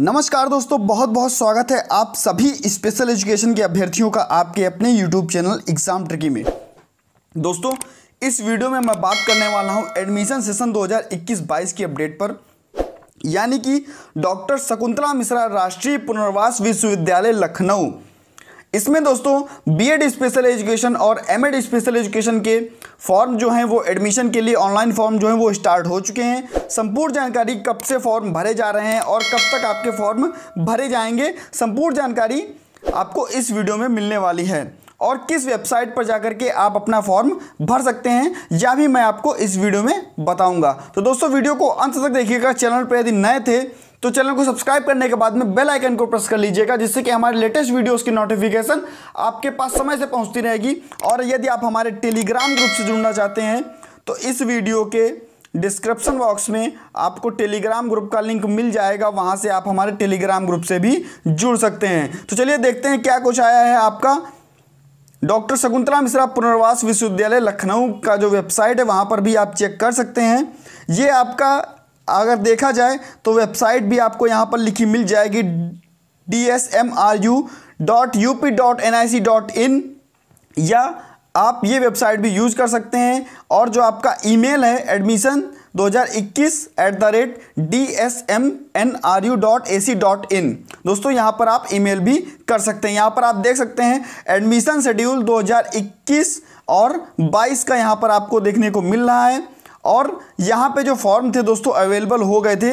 नमस्कार दोस्तों बहुत बहुत स्वागत है आप सभी स्पेशल एजुकेशन के अभ्यर्थियों का आपके अपने यूट्यूब चैनल एग्जाम ट्रिकी में दोस्तों इस वीडियो में मैं बात करने वाला हूं एडमिशन सेशन 2021-22 की अपडेट पर यानी कि डॉक्टर शकुंतला मिश्रा राष्ट्रीय पुनर्वास विश्वविद्यालय लखनऊ इसमें दोस्तों बीएड स्पेशल एजुकेशन और एमएड स्पेशल एजुकेशन के फॉर्म जो हैं वो एडमिशन के लिए ऑनलाइन फॉर्म जो हैं वो स्टार्ट हो चुके हैं संपूर्ण जानकारी कब से फॉर्म भरे जा रहे हैं और कब तक आपके फॉर्म भरे जाएंगे संपूर्ण जानकारी आपको इस वीडियो में मिलने वाली है और किस वेबसाइट पर जाकर के आप अपना फॉर्म भर सकते हैं या भी मैं आपको इस वीडियो में बताऊंगा तो दोस्तों वीडियो को अंत तक देखिएगा चैनल पर यदि नए थे तो चैनल को सब्सक्राइब करने के बाद में बेल आइकन को प्रेस कर लीजिएगा जिससे कि हमारे लेटेस्ट वीडियोस की नोटिफिकेशन आपके पास समय से पहुंचती रहेगी और यदि आप हमारे टेलीग्राम ग्रुप से जुड़ना चाहते हैं तो इस वीडियो के डिस्क्रिप्शन बॉक्स में आपको टेलीग्राम ग्रुप का लिंक मिल जाएगा वहाँ से आप हमारे टेलीग्राम ग्रुप से भी जुड़ सकते हैं तो चलिए देखते हैं क्या कुछ आया है आपका डॉक्टर शकुंतला मिश्रा पुनर्वास विश्वविद्यालय लखनऊ का जो वेबसाइट है वहाँ पर भी आप चेक कर सकते हैं ये आपका अगर देखा जाए तो वेबसाइट भी आपको यहाँ पर लिखी मिल जाएगी D S M R U dot U P dot N I C dot in या आप ये वेबसाइट भी यूज़ कर सकते हैं और जो आपका ईमेल है admission 2021 at the rate D S M N R U dot A C dot in दोस्तों यहाँ पर आप ईमेल भी कर सकते हैं यहाँ पर आप देख सकते हैं एडमिशन शेड्यूल 2021 और 22 का यहाँ पर आपको देखने को मिल रहा है और यहाँ पे जो फॉर्म थे दोस्तों अवेलेबल हो गए थे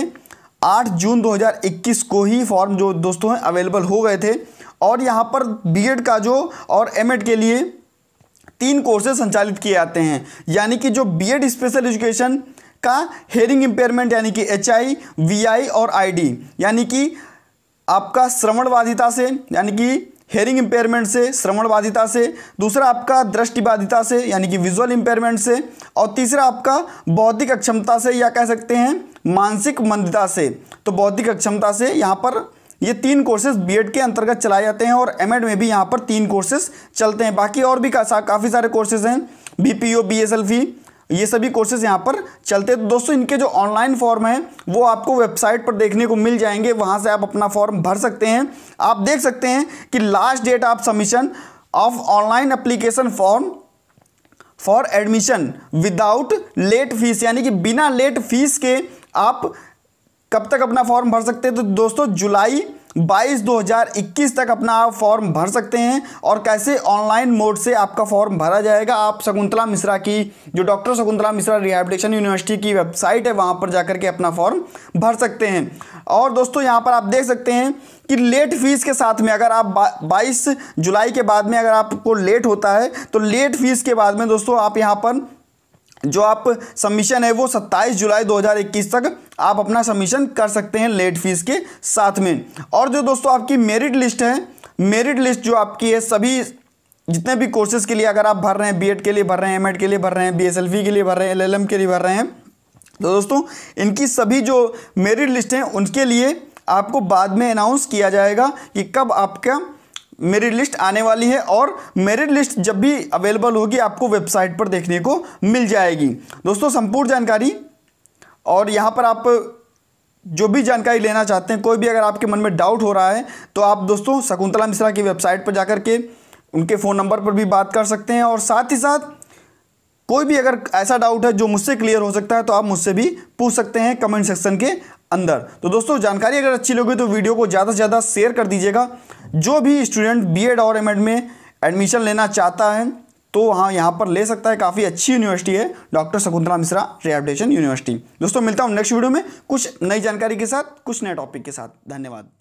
8 जून 2021 को ही फॉर्म जो दोस्तों हैं अवेलेबल हो गए थे और यहाँ पर बीएड का जो और एमएड के लिए तीन कोर्सेज संचालित किए जाते हैं यानी कि जो बीएड स्पेशल एजुकेशन का हेयरिंग इम्पेयरमेंट यानी कि एच आई वी आई और आई डी यानी कि आपका श्रवण बाधिता से यानी कि हेयरिंग इम्पेयरमेंट से श्रवण बाधिता से दूसरा आपका दृष्टि बाधिता से यानी कि विजुअल इम्पेयरमेंट से और तीसरा आपका बौद्धिक अक्षमता से या कह सकते हैं मानसिक मंदता से तो बौद्धिक अक्षमता से यहाँ पर ये तीन कोर्सेज बीएड के अंतर्गत चलाए जाते हैं और एमएड में भी यहाँ पर तीन कोर्सेज चलते हैं बाकी और भी का, काफ़ी सारे कोर्सेज हैं B P O B S L F ये सभी कोर्सेज यहाँ पर चलते हैं तो दोस्तों इनके जो ऑनलाइन फॉर्म है वो आपको वेबसाइट पर देखने को मिल जाएंगे वहाँ से आप अपना फॉर्म भर सकते हैं आप देख सकते हैं कि last date of submission of online application form for admission without late fees यानी कि बिना लेट फीस के आप कब तक अपना फॉर्म भर सकते हैं तो दोस्तों जुलाई 22 2021 तक अपना आप फॉर्म भर सकते हैं और कैसे ऑनलाइन मोड से आपका फॉर्म भरा जाएगा आप शकुंतला मिश्रा की जो doctor Shakuntala Mishra rehabilitation university की वेबसाइट है वहाँ पर जाकर के अपना फॉर्म भर सकते हैं और दोस्तों यहाँ पर आप देख सकते हैं कि लेट फीस के साथ में अगर आप 22 जुलाई के बाद में अगर आपको लेट होता है तो लेट फीस के बाद में दोस्तों आप यहाँ पर जो आप सबमिशन है वो 27 जुलाई 2021 तक आप अपना सबमिशन कर सकते हैं लेट फीस के साथ में और जो दोस्तों आपकी मेरिट लिस्ट है मेरिट लिस्ट जो आपकी है सभी जितने भी कोर्सेज के लिए अगर आप भर रहे हैं बीएड के लिए भर रहे हैं एमएड के लिए भर रहे हैं बीएसएलवी के लिए भर रहे हैं एलएलएम के लिए भर रहे हैं तो दोस्तों इनकी सभी जो मेरिट लिस्ट हैं उनके लिए आपको बाद में अनाउंस किया जाएगा कि कब आपका मेरिट लिस्ट आने वाली है और मेरिट लिस्ट जब भी अवेलेबल होगी आपको वेबसाइट पर देखने को मिल जाएगी दोस्तों संपूर्ण जानकारी और यहाँ पर आप जो भी जानकारी लेना चाहते हैं कोई भी अगर आपके मन में डाउट हो रहा है तो आप दोस्तों शकुंतला मिश्रा की वेबसाइट पर जाकर के उनके फ़ोन नंबर पर भी बात कर सकते हैं और साथ ही साथ कोई भी अगर ऐसा डाउट है जो मुझसे क्लियर हो सकता है तो आप मुझसे भी पूछ सकते हैं कमेंट सेक्शन के अंदर तो दोस्तों जानकारी अगर अच्छी लगी तो वीडियो को ज़्यादा से ज़्यादा शेयर कर दीजिएगा जो भी स्टूडेंट बीएड और एमएड में एडमिशन लेना चाहता है तो वहाँ यहाँ पर ले सकता है काफ़ी अच्छी यूनिवर्सिटी है doctor Shakuntala Mishra rehabilitation university दोस्तों मिलता हूँ नेक्स्ट वीडियो में कुछ नई जानकारी के साथ कुछ नए टॉपिक के साथ धन्यवाद